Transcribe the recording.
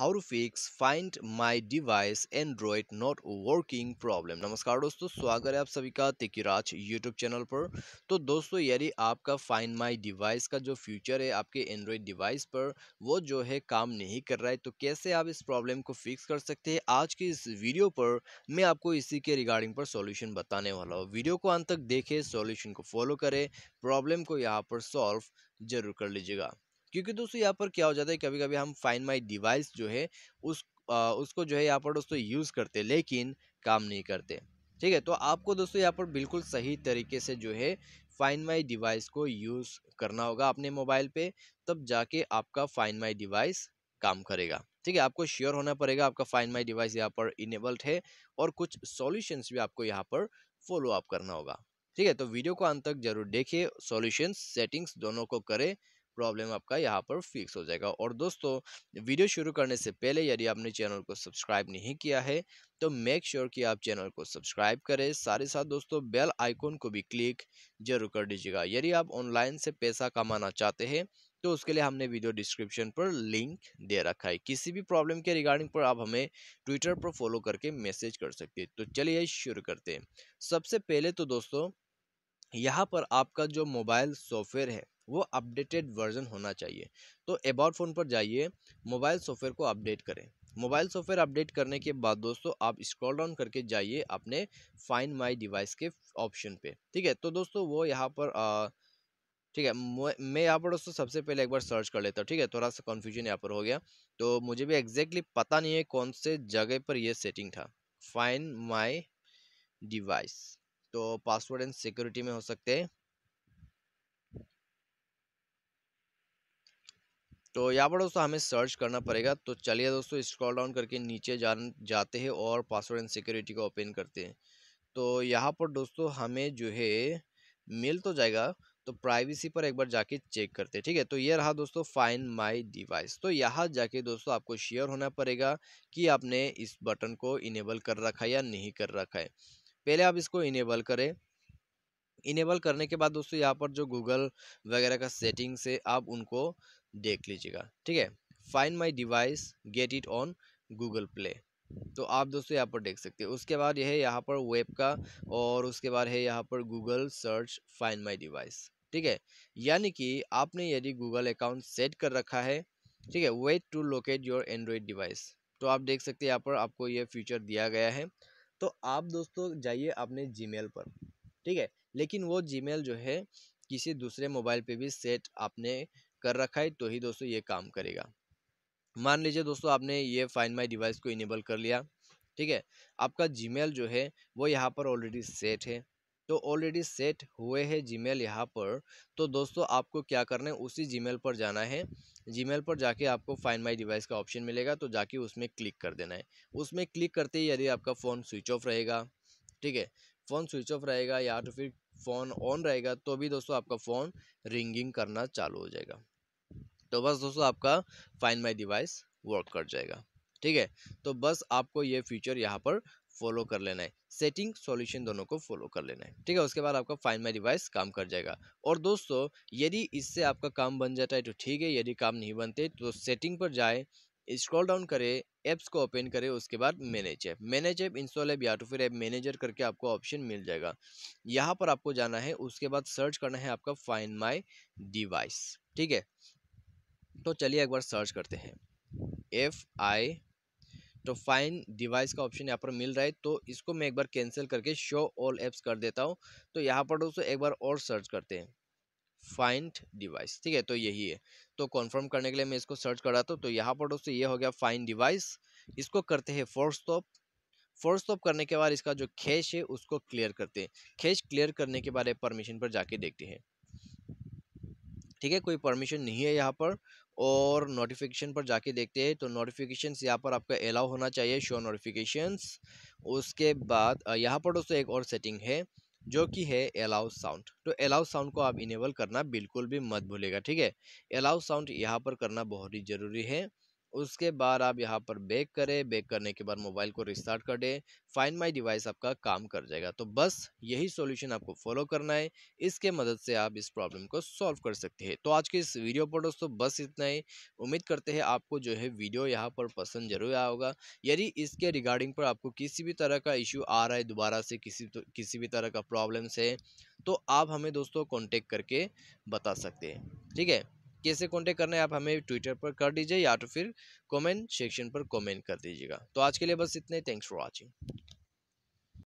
how to fix find my device Android not working problem नमस्कार दोस्तों स्वागत है आप सभी का तिकीराज यूट्यूब चैनल पर तो दोस्तों यदि आपका फाइंड माय डिवाइस का जो फ्यूचर है आपके एंड्रॉयड डिवाइस पर वो जो है काम नहीं कर रहा है तो कैसे आप इस प्रॉब्लम को फिक्स कर सकते हैं आज की इस वीडियो पर मैं आपको इसी के रिगार्डिंग पर सोल्यूशन बताने वाला हूँ वीडियो को अंत तक देखें सोल्यूशन को फॉलो करें प्रॉब्लम को यहाँ पर सॉल्व जरूर कर लीजिएगा क्योंकि दोस्तों यहाँ पर क्या हो जाता है कभी कभी हम फाइन माई डिवाइस जो है उस आ, उसको जो है यहाँ पर दोस्तों यूज़ करते लेकिन काम नहीं करते ठीक है तो आपको दोस्तों यहाँ पर बिल्कुल सही तरीके से जो है फाइन माई डिवाइस को यूज़ करना होगा अपने मोबाइल पे तब जाके आपका फाइन माई डिवाइस काम करेगा ठीक है आपको श्योर होना पड़ेगा आपका फाइन माई डिवाइस यहाँ पर इनेबल्ड है और कुछ सॉल्यूशंस भी आपको यहाँ पर फॉलो अप करना होगा ठीक है तो वीडियो को अंत तक जरूर देखिए सॉल्यूशंस सेटिंग्स दोनों को करें प्रॉब्लम आपका यहाँ पर फिक्स हो जाएगा और दोस्तों वीडियो शुरू करने से पहले यदि आपने चैनल को सब्सक्राइब नहीं किया है तो मेक श्योर sure कि आप चैनल को सब्सक्राइब करें साथ ही साथ दोस्तों बेल आइकॉन को भी क्लिक जरूर कर दीजिएगा यदि आप ऑनलाइन से पैसा कमाना चाहते हैं तो उसके लिए हमने वीडियो डिस्क्रिप्शन पर लिंक दे रखा है किसी भी प्रॉब्लम के रिगार्डिंग पर आप हमें ट्विटर पर फॉलो करके मैसेज कर सकते हैं तो चलिए शुरू करते हैं सबसे पहले तो दोस्तों यहाँ पर आपका जो मोबाइल सॉफ्टवेयर है वो अपडेटेड वर्जन होना चाहिए तो अबाउट फ़ोन पर जाइए मोबाइल सॉफ्टवेयर को अपडेट करें मोबाइल सॉफ्टवेयर अपडेट करने के बाद दोस्तों आप स्क्रॉल डाउन करके जाइए अपने फाइन माई डिवाइस के ऑप्शन पे ठीक है तो दोस्तों वो यहाँ पर आ, ठीक है मैं यहाँ पर दोस्तों सबसे पहले एक बार सर्च कर लेता हूँ ठीक है थोड़ा सा कन्फ्यूजन यहाँ पर हो गया तो मुझे भी एग्जैक्टली पता नहीं है कौन से जगह पर यह सेटिंग था फाइन माई डिवाइस तो पासवर्ड एंड सिक्योरिटी में हो सकते हैं तो यहाँ पर दोस्तों हमें सर्च करना पड़ेगा तो चलिए दोस्तों स्क्रॉल डाउन करके नीचे जान जाते हैं और पासवर्ड एंड सिक्योरिटी को ओपन करते हैं तो यहाँ पर दोस्तों हमें जो है मिल तो जाएगा तो प्राइवेसी पर एक बार जाके चेक करते हैं ठीक है तो ये रहा दोस्तों फाइन माय डिवाइस तो यहाँ जाके दोस्तों आपको शेयर होना पड़ेगा कि आपने इस बटन को इनेबल कर रखा है या नहीं कर रखा है पहले आप इसको इनेबल करें इनेबल करने के बाद दोस्तों यहाँ पर जो गूगल वगैरह का सेटिंग से आप उनको देख लीजिएगा ठीक है find my device get it on Google Play तो आप दोस्तों यहाँ पर देख सकते हैं उसके बाद यह है यहाँ पर वेब का और उसके बाद है यहाँ पर Google search find my device ठीक है यानी कि आपने यदि गूगल अकाउंट सेट कर रखा है ठीक है wait to locate your Android device तो आप देख सकते हैं यहाँ पर आपको ये फीचर दिया गया है तो आप दोस्तों जाइए अपने जीमेल पर ठीक है लेकिन वो जीमेल जो है किसी दूसरे मोबाइल पे भी सेट आपने कर रखा है तो ही दोस्तों ये काम करेगा मान लीजिए दोस्तों आपने ये फाइन माई डिवाइस को इनेबल कर लिया ठीक है आपका जीमेल जो है वो यहाँ पर ऑलरेडी सेट है तो ऑलरेडी सेट हुए हैं जीमेल यहाँ पर तो दोस्तों आपको क्या करना है उसी जीमेल पर जाना है जीमेल पर जाके आपको फाइन माई डिवाइस का ऑप्शन मिलेगा तो जाके उसमें क्लिक कर देना है उसमें क्लिक करते ही यदि आपका फ़ोन स्विच ऑफ रहेगा ठीक है फ़ोन स्विच ऑफ रहेगा या तो फिर फ़ोन ऑन रहेगा तो भी दोस्तों आपका फ़ोन रिंगिंग करना चालू हो जाएगा तो बस दोस्तों आपका फाइन माई डिवाइस वर्क कर जाएगा ठीक है तो बस आपको ये फीचर यहाँ पर फॉलो कर लेना है सेटिंग सॉल्यूशन दोनों को फॉलो कर लेना है ठीक है उसके बाद आपका फाइन माई डिवाइस काम कर जाएगा और दोस्तों यदि इससे आपका काम बन जाता है तो ठीक है यदि काम नहीं बनते तो सेटिंग पर जाए स्क्रॉल डाउन करें एप्स को ओपन करें उसके बाद manage app manage app install app या तो फिर ऐप मैनेजर करके आपको ऑप्शन मिल जाएगा यहाँ पर आपको जाना है उसके बाद सर्च करना है आपका फाइन माई डिवाइस ठीक है तो चलिए एक बार सर्च करते हैं एफ आई तो फाइन डिवाइस का ऑप्शन यहाँ पर मिल रहा है तो इसको मैं एक बार कैंसिल करके शो ऑल एप्स कर देता हूँ तो यहाँ पर दोस्तों एक बार और सर्च करते हैं फाइंड डिवाइस ठीक है तो यही है तो कंफर्म करने के लिए मैं इसको सर्च कर रहा था तो यहाँ पर दोस्तों ये हो गया फाइंड डिवाइस इसको करते हैं फोर स्टॉप फोर स्टॉप करने के बाद इसका जो खेश है उसको क्लियर करते हैं खेश क्लियर करने के बाद परमिशन पर जाके देखते हैं ठीक है कोई परमिशन नहीं है यहाँ पर और नोटिफिकेशन पर जाके देखते हैं तो नोटिफिकेशन यहाँ पर आपका अलाउ होना चाहिए शो नोटिफिकेशन उसके बाद यहाँ पर दोस्तों एक और सेटिंग है जो कि है अलाउ साउंड तो अलाउ साउंड को आप इनेबल करना बिल्कुल भी मत भूलेगा ठीक है अलाउ साउंड यहाँ पर करना बहुत ही ज़रूरी है उसके बाद आप यहाँ पर बैक करें बैक करने के बाद मोबाइल को रिस्टार्ट कर दें फाइन माई डिवाइस आपका काम कर जाएगा तो बस यही सॉल्यूशन आपको फॉलो करना है इसके मदद से आप इस प्रॉब्लम को सॉल्व कर सकते हैं तो आज के इस वीडियो पर दोस्तों बस इतना ही उम्मीद करते हैं आपको जो है वीडियो यहाँ पर पसंद जरूर आया होगा यदि इसके रिगार्डिंग पर आपको किसी भी तरह का इश्यू आ रहा है दोबारा से किसी तो, किसी भी तरह का प्रॉब्लम्स है तो आप हमें दोस्तों कॉन्टेक्ट करके बता सकते हैं ठीक है कैसे कॉन्टेक्ट करना है आप हमें ट्विटर पर कर दीजिए या तो फिर कमेंट सेक्शन पर कमेंट कर दीजिएगा तो आज के लिए बस इतने थैंक्स फॉर वॉचिंग